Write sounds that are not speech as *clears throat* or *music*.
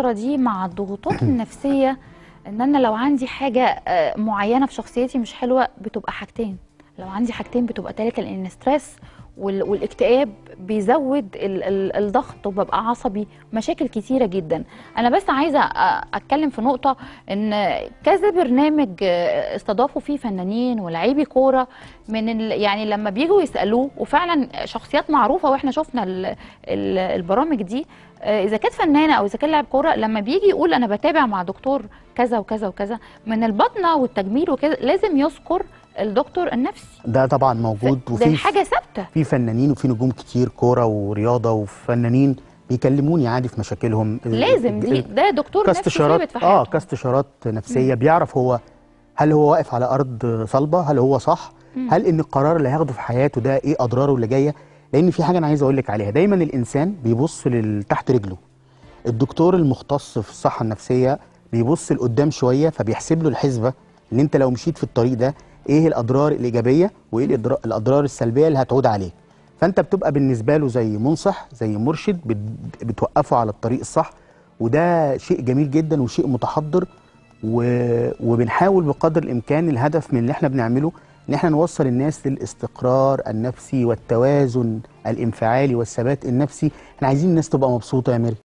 الفتره دي مع الضغوطات *clears throat* النفسيه ان انا لو عندي حاجه آه، معينه في شخصيتي مش حلوه بتبقى حاجتين لو عندي حاجتين بتبقى ثلاثه لان ستريس والاكتئاب بيزود الضغط وببقى عصبي مشاكل كتيره جدا انا بس عايزه اتكلم في نقطه ان كذا برنامج استضافوا فيه فنانين ولاعيبي كوره من يعني لما بيجوا يسالوه وفعلا شخصيات معروفه واحنا شفنا ال ال البرامج دي آه، اذا كانت فنانه او اذا كان لاعب كوره لما بيجي يقول انا بتابع مع دكتور كذا وكذا وكذا من البطنه والتجميل وكذا لازم يذكر الدكتور النفسي ده طبعا موجود ف... وفي حاجه ثابته في فنانين وفي نجوم كتير كوره ورياضه وفنانين بيكلموني عادي في مشاكلهم لازم دي ده دكتور نفسي في حياته اه كاستشارات نفسيه مم. بيعرف هو هل هو واقف على ارض صلبه هل هو صح مم. هل ان القرار اللي هياخده في حياته ده ايه اضراره اللي جايه لان في حاجه انا عايز اقول لك عليها دايما الانسان بيبص لتحت رجله الدكتور المختص في الصحه النفسيه بيبص لقدام شويه فبيحسب له الحسبه ان انت لو مشيت في الطريق ده ايه الاضرار الايجابيه وايه الاضرار السلبيه اللي هتعود عليه فانت بتبقى بالنسبه له زي منصح زي مرشد بتوقفه على الطريق الصح وده شيء جميل جدا وشيء متحضر و... وبنحاول بقدر الامكان الهدف من اللي احنا بنعمله ان احنا نوصل الناس للاستقرار النفسي والتوازن الانفعالي والثبات النفسي احنا عايزين الناس تبقى مبسوطه يا ميري